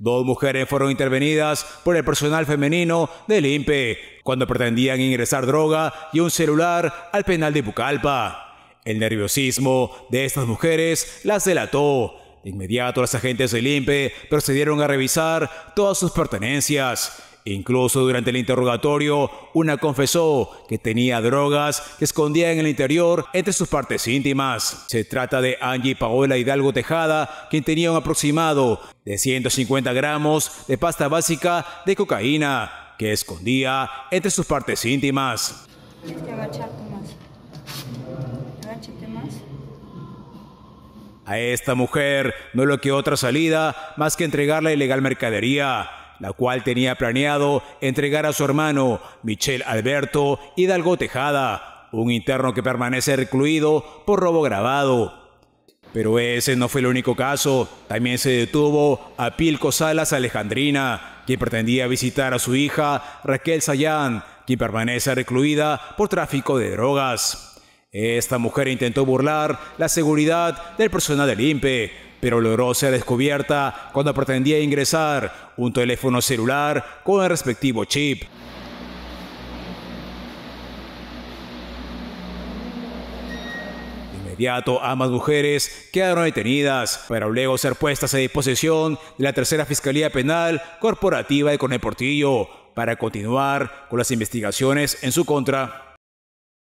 Dos mujeres fueron intervenidas por el personal femenino del INPE cuando pretendían ingresar droga y un celular al penal de Bucalpa. El nerviosismo de estas mujeres las delató. De inmediato las agentes del INPE procedieron a revisar todas sus pertenencias Incluso durante el interrogatorio, una confesó que tenía drogas que escondía en el interior entre sus partes íntimas. Se trata de Angie Paola Hidalgo Tejada, quien tenía un aproximado de 150 gramos de pasta básica de cocaína que escondía entre sus partes íntimas. Este, A esta mujer no le quedó otra salida más que entregar la ilegal mercadería la cual tenía planeado entregar a su hermano, Michel Alberto Hidalgo Tejada, un interno que permanece recluido por robo grabado. Pero ese no fue el único caso. También se detuvo a Pilco Salas Alejandrina, quien pretendía visitar a su hija Raquel Sayán, quien permanece recluida por tráfico de drogas. Esta mujer intentó burlar la seguridad del personal del INPE, pero logró ser descubierta cuando pretendía ingresar un teléfono celular con el respectivo chip. inmediato ambas mujeres quedaron detenidas para luego ser puestas a disposición de la tercera Fiscalía Penal Corporativa de Coneportillo para continuar con las investigaciones en su contra.